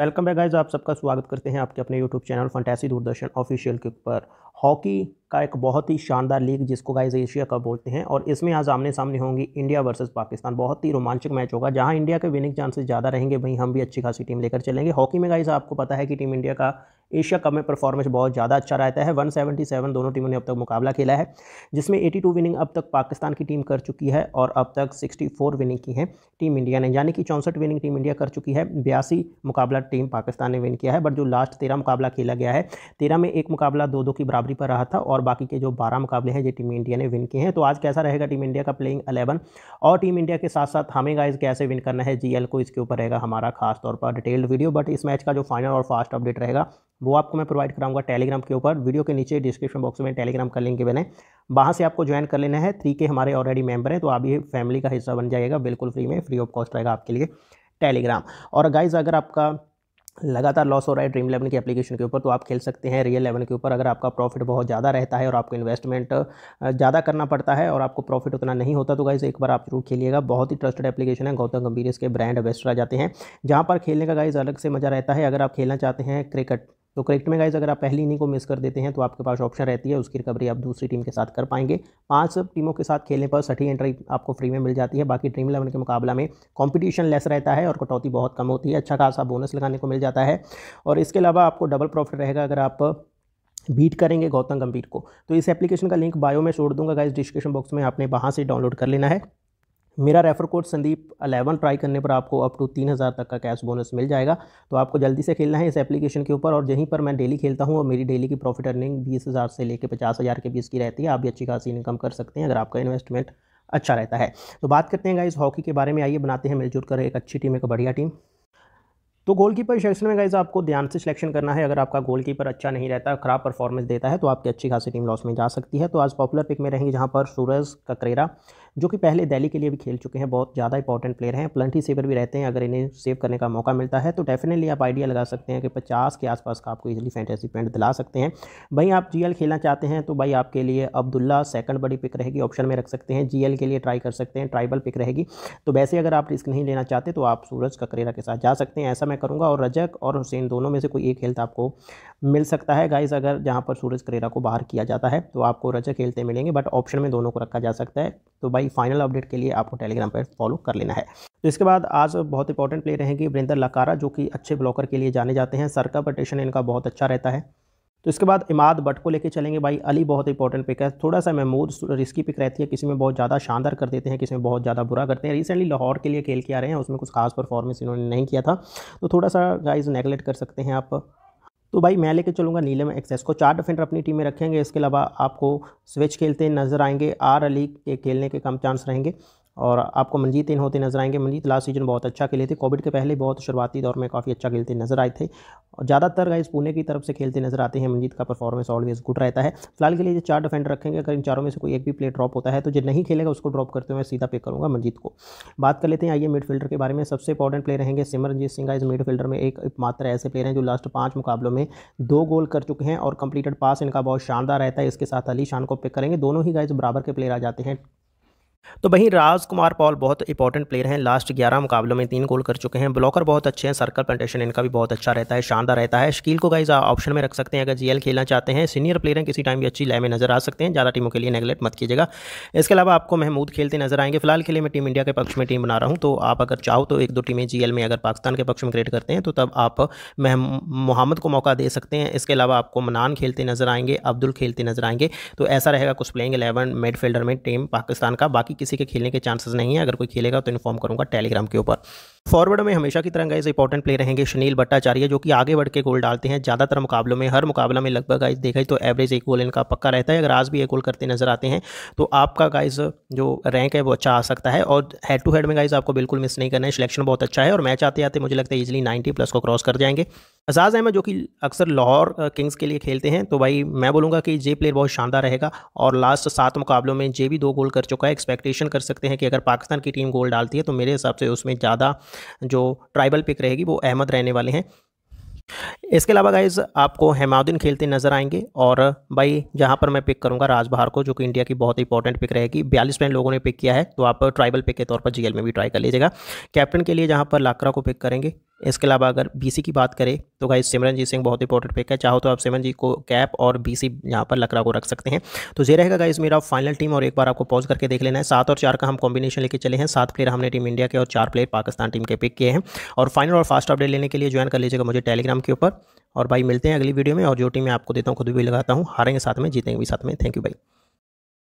welcome back guys आप सबका स्वागत करते हैं आपके अपने YouTube channel fantasy Doordarshan official के ऊपर हॉकी का एक बहुत ही शानदार लीग जिसको गाइज एशिया कप बोलते हैं और इसमें आज आमने सामने होंगी इंडिया वर्सेस पाकिस्तान बहुत ही रोमांचक मैच होगा जहां इंडिया के विनिंग चांसेस ज़्यादा रहेंगे वहीं हम भी अच्छी खासी टीम लेकर चलेंगे हॉकी में गाइज आपको पता है कि टीम इंडिया का एशिया कप में परफॉर्मेंस बहुत ज़्यादा अच्छा रहता है वन दोनों टीमों ने अब तक मुकाबला खेला है जिसमें एटी विनिंग अब तक पाकिस्तान की टीम कर चुकी है और अब तक सिक्सटी विनिंग की हैं टीम इंडिया ने यानी कि चौंसठ विनिंग टीम इंडिया कर चुकी है बयासी मुकाबला टीम पाकिस्तान ने विन किया है बट जो लास्ट तेरह मुकाबला खेला गया है तेरह में एक मुकाबला दो दो की बराबर बराबरी पर रहा था और बाकी के जो बारह मुकाबले हैं ये टीम इंडिया ने विन किए हैं तो आज कैसा रहेगा टीम इंडिया का प्लेइंग अलेवन और टीम इंडिया के साथ साथ हमें गाइज कैसे विन करना है जी को इसके ऊपर रहेगा हमारा खास तौर पर डिटेल्ड वीडियो बट इस मैच का जो फाइनल और फास्ट अपडेट रहेगा वो आपको मैं प्रोवाइड कराऊंगा टेलीग्राम के ऊपर वीडियो के नीचे डिस्क्रिप्शन बॉक्स में टेलीग्राम का लिंक बने वहाँ से आपको ज्वाइन कर लेना है थ्री के हमारे ऑलरेडी मेंबर हैं तो आप ये फैमिली का हिस्सा बन जाएगा बिल्कुल फ्री में फ्री ऑफ कॉस्ट रहेगा आपके लिए टेलीग्राम और गाइज अगर आपका लगातार लॉस हो रहा है ड्रीम इलेवन की एप्लीकेशन के ऊपर तो आप खेल सकते हैं रियल इलेवन के ऊपर अगर आपका प्रॉफिट बहुत ज़्यादा रहता है और आपको इन्वेस्टमेंट ज़्यादा करना पड़ता है और आपको प्रॉफिट उतना नहीं होता तो गाइज़ एक बार आप जरूर खेलिएगा बहुत ही ट्रस्टेड एप्लीकेशन है गौतम गंभीर इसके ब्रांड एम्बेसडर आ जाते हैं जहाँ पर खेलने का गाइज़ अलग से मज़ा रहता है अगर आप खेलना चाहते हैं क्रिकेट तो करेक्ट में गाइज अगर आप पहली इनिंग को मिस कर देते हैं तो आपके पास ऑप्शन रहती है उसकी रिकवरी आप दूसरी टीम के साथ कर पाएंगे पांच टीमों के साथ खेलने पर सठी एंट्री आपको फ्री में मिल जाती है बाकी ड्रीम इलेवन के मुकाबला में कॉम्पिटिशन लेस रहता है और कटौती बहुत कम होती है अच्छा खासा बोनस लगाने को मिल जाता है और इसके अलावा आपको डबल प्रॉफिट रहेगा अगर आप बीट करेंगे गौतम गंभीर को तो इस एप्लीकेशन का लिंक बायो में छोड़ दूंगा गाइज डिस्क्रिप्शन बॉक्स में आपने वहाँ से डाउनलोड कर लेना है मेरा रेफर कोड संदीप 11 ट्राई करने पर आपको अप टू तीन हज़ार तक का कैश बोनस मिल जाएगा तो आपको जल्दी से खेलना है इस एप्लीकेशन के ऊपर और यहीं पर मैं डेली खेलता हूँ और मेरी डेली की प्रॉफिट अर्निंग बीस हज़ार से लेकर पचास हज़ार के बीच की रहती है आप भी अच्छी खासी इनकम कर सकते हैं अगर आपका इन्वेस्टमेंट अच्छा रहता है तो बात करते हैं गाइज हॉकी के बारे में आइए बनाते हैं मिलजुल कर एक अच्छी टीम एक बढ़िया टीम तो गोलकीपर सिलेक्शन में गाइज आपको ध्यान से सिलेक्शन करना है अगर आपका गोलकीपर अच्छा नहीं रहता खराब परफॉर्मेंस देता है तो आपकी अच्छी खासी टीम लॉस में जा सकती है तो आज पॉपुलर पिक में रहेंगे जहाँ पर सूरज ककरेरा जो कि पहले दिल्ली के लिए भी खेल चुके हैं बहुत ज़्यादा इंपॉर्टेंट प्लेयर हैं प्लंटी सेवर भी रहते हैं अगर इन्हें सेव करने का मौका मिलता है तो डेफिनेटली आप आइडिया लगा सकते हैं कि पचास के आसपास का आपको इजीली फैंटेसी पॉइंट दिला सकते हैं भाई आप जीएल खेलना चाहते हैं तो भाई आपके लिए अब्दुल्ला सेकंड बड़ी पिक रहेगी ऑप्शन में रख सकते हैं जी के लिए ट्राई कर सकते हैं ट्राइबल पिक रहेगी तो वैसे अगर आप रिस्क नहीं लेना चाहते तो आप सूरज ककरेरा के साथ जा सकते हैं ऐसा मैं मैं करूँगा और रजक और हुसैन दोनों में से कोई एक हेल्थ तो आपको मिल सकता है गाइज अगर जहाँ पर सूरज करेरा को बाहर किया जाता है तो आपको रजक हेल्थ तो मिलेंगे बट ऑप्शन में दोनों को रखा जा सकता है तो भाई फाइनल अपडेट के लिए आपको टेलीग्राम पर फॉलो कर लेना है तो इसके बाद आज बहुत इंपॉर्टेंट प्लेयर रहेंगे वरिंदर लकारा जो कि अच्छे ब्लॉकर के लिए जाने जाते हैं सर का पटेशन इनका बहुत अच्छा रहता है तो इसके बाद इमाद बट को लेके चलेंगे भाई अली बहुत इंपॉर्टेंट पिक है थोड़ा सा महमूद रिस्की पिक रहती है किसी में बहुत ज़्यादा शानदार कर देते हैं किसी में बहुत ज़्यादा बुरा करते हैं रिसेंटली लाहौर के लिए खेल के आ रहे हैं उसमें कुछ खास परफॉर्मेंस इन्होंने नहीं किया था तो थोड़ा सा गाइज नेगलेक्ट कर सकते हैं आप तो भाई मैं लेके चलूँगा नीलम एक्सेस को चार डिफेंडर अपनी टीम में रखेंगे इसके अलावा आपको स्विच खेलते नजर आएंगे आर अली के खेलने के कम चांस रहेंगे और आपको मनजीत इन होते नजर आएंगे मनजीत लास्ट सीजन बहुत अच्छा खेले थे कोविड के पहले बहुत शुरुआती दौर में काफ़ी अच्छा खेलते नजर आए थे और ज़्यादातर गाइस पुणे की तरफ से खेलते नजर आते हैं मनजीत का परफॉर्मेंस ऑलवेज गुड रहता है फिलहाल के लिए जो चार डिफेंडर रखेंगे अगर इन चारों में से कोई एक भी प्ले ड्रॉप होता है तो जो नहीं खेलेगा उसको ड्रॉप करते हुए सीधा पे करूँगा मनजीत को बात कर लेते हैं आइए मिडफील्डर के बारे में सबसे इंपॉर्टेंट प्लेयर रहेंगे सिमरनजीत सिंह इस मिडफील्डर में एक मात्र ऐसे प्लेयर हैं जो लास्ट पाँच मुकाबलों में दो गोल कर चुके हैं और कंप्लीटेड पास इनका बहुत शानदार रहता है इसके साथ अली शान को पिक करेंगे दोनों ही गाइज बराबर के प्लेयर आ जाते हैं तो वहीं राजकुमार पॉल बहुत इंपॉर्टेंट प्लेयर हैं लास्ट ग्यारह मुकाबलों में तीन गोल कर चुके हैं ब्लॉकर बहुत अच्छे हैं सर्कल प्लांटेशन इनका भी बहुत अच्छा रहता है शानदार रहता है शकील को गाइज ऑप्शन में रख सकते हैं अगर जीएल खेलना चाहते हैं सीनियर प्लेयर हैं किसी टाइम भी अच्छी लय में नजर आ सकते हैं ज़्यादा टीमों के लिए नेगलेक्ट मत कीजिएगा इसके अलावा आपको महमूद खेलते नजर आएंगे फिलहाल के लिए मैं टीम इंडिया के पक्ष में टीम बना रहा हूँ तो आप अगर चाहो तो एक दो टीमें जी में अगर पाकिस्तान के पक्ष में क्रिएट करते हैं तो तब आप मोहम्मद को मौका दे सकते हैं इसके अलावा आपको मनान खेलते नजर आएंगे अब्दुल खेलते नजर आएंगे तो ऐसा रहेगा कुछ प्लेइंग एलेवन मिडफील्डर में टीम पाकिस्तान का बाकी किसी के खेलने के चांसेस नहीं है अगर कोई खेलेगा तो इन्फॉर्म करूँगा टेलीग्राम के ऊपर फॉरवर्ड में हमेशा की तरह गाइज इंपॉर्टेंट प्लेयर रहेंगे सुनील भट्टाचार्य जो कि आगे बढ़ के गोल डालते हैं ज़्यादातर मुकाबलों में हर मुकाबला में लगभग गाइज देखा तो एवरेज एक गोल इनका पक्का रहता है अगर आज भी एक गोल करते नजर आते हैं तो आपका गाइज जो रैंक है वो अच्छा आ सकता है और हेड टू हेड में गाइज आपको बिल्कुल मिस नहीं करना है सिलेक्शन बहुत अच्छा है और मैच आते आते मुझे लगता है इजिली नाइनटी प्लस को क्रॉस कर जाएंगे अजाज अहमद जो कि अक्सर लाहौर किंग्स के लिए खेलते हैं तो भाई मैं बोलूँगा कि जे प्लेयर बहुत शानदार रहेगा और लास्ट सात मुकाबलों में जे भी दो गोल कर चुका है एक्सपेक्टेशन कर सकते हैं कि अगर पाकिस्तान की टीम गोल डालती है तो मेरे हिसाब से उसमें ज़्यादा जो ट्राइबल पिक रहेगी वो अहमद रहने वाले हैं इसके अलावा गाइज आपको हेमाउद्दीन खेलते नजर आएंगे और भाई जहां पर मैं पिक करूंगा राजबहार को जो कि इंडिया की बहुत इंपॉर्टेंट पिक रहेगी बयालीस पॉइंट लोगों ने पिक किया है तो आप ट्राइबल पिक के तौर पर जीएल में भी ट्राई कर लीजिएगा कैप्टन के लिए जहां पर लाकरा को पिक करेंगे इसके अलावा अगर बीसी की बात करें तो गाइज सिमरनजीत सिंह बहुत इंपॉर्टेंट पिक है चाहो तो आप सिमरन जी को कैप और बीसी सी यहाँ पर लकड़ा को रख सकते हैं तो ये रहेगा गाइज मेरा फाइनल टीम और एक बार आपको पॉज करके देख लेना है सात और चार का हम कॉम्बिनेशन लेके चले हैं सात प्लेयर हमने टीम इंडिया के और चार प्लेयर पाकिस्तान टीम के पिक किए हैं और फाइनल और फास्ट अपडेट लेने के लिए ज्वाइन कर लीजिएगा मुझे टेलीग्राम के ऊपर और भाई मिलते हैं अगली वीडियो में और जो टीम मैं आपको देता हूँ खुद भी लगाता हूँ हारेंगे साथ में जीतेंगे भी साथ में थैंक यू भाई